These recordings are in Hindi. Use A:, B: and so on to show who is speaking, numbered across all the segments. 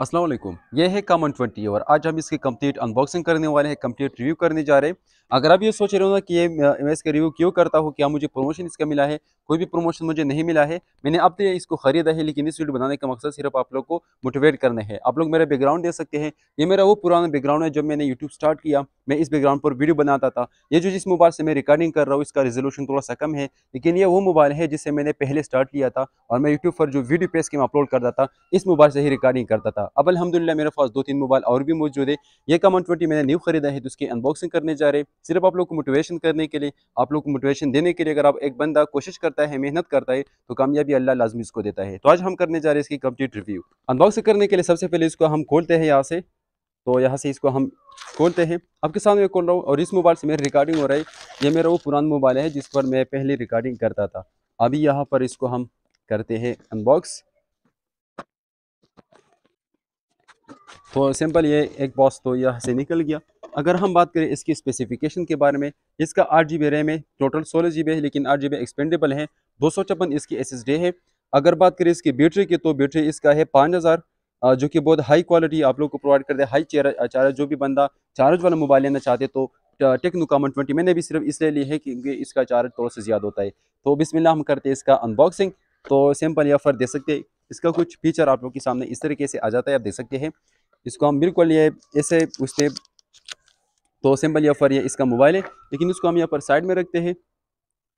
A: असलम ये है कॉमन ट्वेंटी और आज हम इसकी कंप्लीट अनबॉक्सिंग करने वाले हैं कंप्लीट रिव्यू करने जा रहे हैं अगर आप ये सोच रहे हो ना कि ये मैं इसका रिव्यू क्यों करता हूँ क्या मुझे प्रमोशन इसका मिला है कोई भी प्रमोशन मुझे नहीं मिला है मैंने अब तो इसको खरीदा है लेकिन इस वीडियो बनाने का मकसद सिर्फ आप लोग को मोटिवेट करना है आप लोग मेरा बैकग्राउंड दे सकते हैं ये मेरा वो पुराना बैकग्राउंड है जब मैंने यूट्यूब स्टार्ट किया मैं इस बैकग्राउंड पर वीडियो बनाता था ये जो जिस मोबाइल से मैं रिकॉर्डिंग कर रहा हूँ इसका रेजोल्यूशन थोड़ा सा कम है लेकिन ये वो मोबाइल है जिससे मैंने पहले स्टार्ट किया था और मैं यूट्यूब पर जो वीडियो पेज के मैं अपलोड करता था इस मोबाइल से ही रिकॉर्डिंग करता था अब अलहमदिल्ला मेरे पास दो तीन मोबाइल और भी मौजूद है ये कम ट्वेंटी मैंने न्यू खरीदा है तो उसकी अनबॉक्सिंग करने जा रहे हैं सिर्फ आप लोग को मोटिवेशन करने के लिए आप लोग को मोटिवेशन देने के लिए अगर आप एक बंदा कोशिश करता है मेहनत करता है तो कामयाबी अल्लाह लाजमी इसको देता है तो आज हम करने जा रहे हैं इसकी कम्प्लीट रिव्यू अनबॉक्सिंग करने के लिए सबसे पहले इसको हम खोलते हैं यहाँ से तो यहाँ से इसको हम खोलते हैं आपके सामने मैं खोल रहा हूँ और इस मोबाइल से मेरी रिकॉर्डिंग हो रही है ये मेरा वो पुराना मोबाइल है जिस पर मैं पहले रिकॉर्डिंग करता था अभी यहाँ पर इसको हम करते हैं अनबॉक्स तो सिंपल ये एक बॉक्स तो यहाँ से निकल गया अगर हम बात करें इसकी स्पेसिफिकेशन के बारे में इसका आठ जी बी रैम है टोटल सोलह जी बी है लेकिन आठ जी बी एक्सपेंडेबल है दो सौ छप्पन इसकी एस एस है अगर बात करें इसकी बैटरी की तो बैटरी इसका है पाँच हज़ार जो कि बहुत हाई क्वालिटी आप लोग को प्रोवाइड कर दे हाई चार्ज जो भी बंदा चार्ज वाला मोबाइल लेना चाहते तो टेक्नो कामन ट्वेंटी मैंने भी सिर्फ इसलिए ली है क्योंकि इसका चार्ज थोड़ा सा ज़्यादा होता है तो बिसमिल्ला हम करते हैं इसका अनबॉक्सिंग तो सिंपल या फर दे सकते हैं इसका कुछ फीचर आप लोग के सामने इस तरीके से आ जाता है आप देख सकते हैं इसको हम बिल्कुल ये ऐसे उसने तो सिंपल यहाँ फर यह इसका मोबाइल है लेकिन इसको हम यहाँ पर साइड में रखते हैं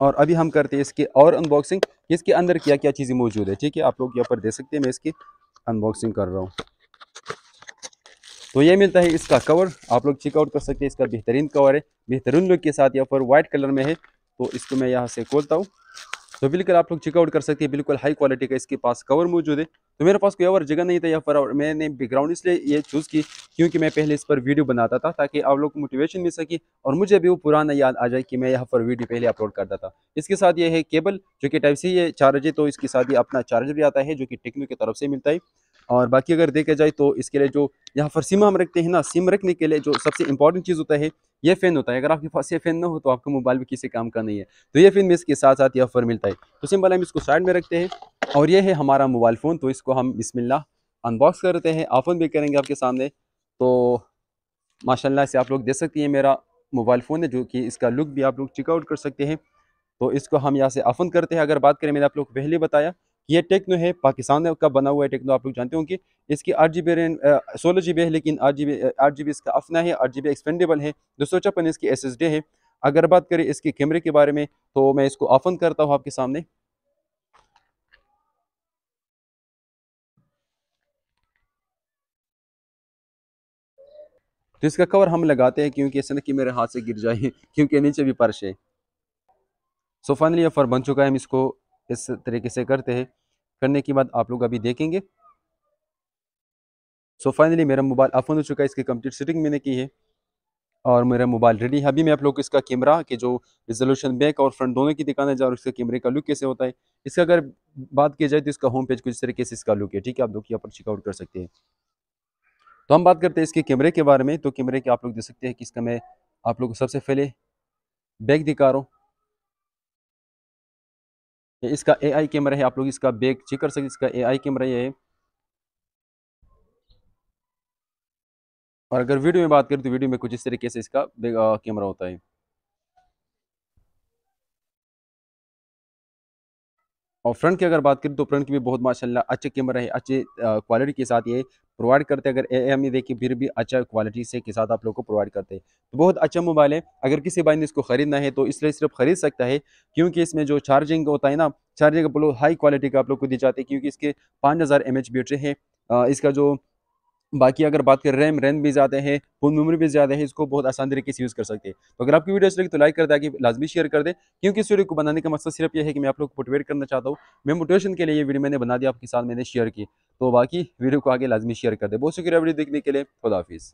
A: और अभी हम करते हैं इसके और अनबॉक्सिंग इसके अंदर क्या क्या चीज़ें मौजूद है ठीक है आप लोग यहाँ पर दे सकते हैं मैं इसकी अनबॉक्सिंग कर रहा हूँ तो ये मिलता है इसका कवर आप लोग चेकआउट कर सकते हैं इसका बेहतरीन कवर है बेहतरीन लुक के साथ यहाँ पर वाइट कलर में है तो इसको मैं यहाँ से खोलता हूँ तो बिल्कुल आप लोग चेकआउट कर सकते हैं बिल्कुल हाई क्वालिटी का इसके पास कवर मौजूद है तो मेरे पास कोई और जगह नहीं था या पर मैंने बैकग्राउंड इसलिए ये चूज़ की क्योंकि मैं पहले इस पर वीडियो बनाता था ताकि आप लोग को मोटिवेशन मिल सके और मुझे भी वो पुराना याद आ जाए कि मैं यहाँ पर वीडियो पहले अपलोड करता था इसके साथ ये है केबल जो कि टाइप सी है चार्ज है तो इसके साथ ये अपना चार्जर भी आता है जो कि टेक्नो की तरफ से मिलता है और बाकी अगर देखा जाए तो इसके लिए जो यहाँ पर सिम हम रखते हैं ना सिम रखने के लिए जो सबसे इंपॉर्टेंट चीज़ होता है ये फ़ैन होता है अगर आपके पास ये फ़ैन ना हो तो आपका मोबाइल भी किसी काम का नहीं है तो ये फ़ैन में इसके साथ साथ यहाँ पर मिलता है तो वाला हम इसको साइड में रखते हैं और ये है हमारा मोबाइल फ़ोन तो इसको हम बिसमिल्ला अनबॉक्स करते हैं ऑफन भी करेंगे आपके सामने तो माशाल्लाह से आप लोग देख सकती हैं मेरा मोबाइल फ़ोन है जो कि इसका लुक भी आप लोग चेकआउट कर सकते हैं तो इसको हम यहाँ से ऑफन करते हैं अगर बात करें मैंने आप लोग पहले बताया ये टेक्नो है पाकिस्तान का बना हुआ है टेक्नो आप लोग जानते होंगे इसकी आठ जी बी रैम सोलह जी बी है लेकिन आठ जी बी आठ जी बी इसका अपना है आठ जी बी एक्सपेंडेबल है दो सौ छप्पन इसकी एस एस डी है अगर बात करें इसके कैमरे के बारे में तो मैं इसको ऑफन करता हूँ आपके सामने तो इसका कवर हम लगाते हैं क्योंकि ऐसा ना कि मेरे हाथ से गिर जाए क्योंकि नीचे भी पर्श है सो फाइनली ये फर बन चुका है हम इसको इस तरीके से करते हैं करने के बाद आप लोग अभी देखेंगे सो so फाइनली मेरा मोबाइल ऑफ हो चुका है इसकी कंप्लीट सेटिंग मैंने की है और मेरा मोबाइल रेडी है अभी मैं आप लोग को इसका कैमरा के जो रिजोल्यूशन बैक और फ्रंट दोनों की दिखाने जा रहा इसका कैमरे का लुक कैसे होता है इसका अगर बात की जाए तो इसका होम पेज कुछ इस तरीके से इसका लुक है ठीक है आप लोग यहाँ पर चेकआउट कर सकते हैं तो हम बात करते हैं इसके कैमरे के बारे में तो कैमरे के आप लोग देख सकते हैं कि इसका मैं आप लोग को सबसे पहले बैक दिखा रहा हूँ इसका एआई कैमरा है आप लोग इसका बैक चेक कर सकते इसका एआई कैमरा है और अगर वीडियो में बात करें तो वीडियो में कुछ इस तरीके से इसका कैमरा होता है और फ्रंट की अगर बात करें तो फ्रंट की भी बहुत माशाल्लाह अच्छे कैमरा है अच्छे क्वालिटी के साथ ये प्रोवाइड करते हैं अगर ए एम देखिए फिर भी अच्छा क्वालिटी से के साथ आप लोग को प्रोवाइड करते हैं तो बहुत अच्छा मोबाइल है अगर किसी भाई ने इसको खरीदना है तो इसलिए सिर्फ खरीद सकता है क्योंकि इसमें जो चार्जिंग होता है ना चार्जिंग हाई क्वालिटी का आप लोग को दी जाती है क्योंकि इसके पाँच हज़ार बैटरी है इसका जो बाकी अगर बात करें रैम रैम भी ज़्यादा है फोन मेमोरी भी ज़्यादा है इसको बहुत आसान तरीके से यूज़ कर सकते हैं तो अगर आपकी वीडियो अच्छी लगी तो लाइक कर दें कि लाजमी शेयर कर दें क्योंकि इस वीडियो को बनाने का मकसद सिर्फ यह है कि मैं आप लोग को मोटिवेट करना चाहता हूँ मैं मोटिवेशन के लिए ये वीडियो मैंने बना दिया आपके साथ मैंने शेयर की तो बाकी वीडियो को आगे लाजमी शेयर कर दें बहुत शुक्रिया वीडियो देखने के लिए खुदाफिज़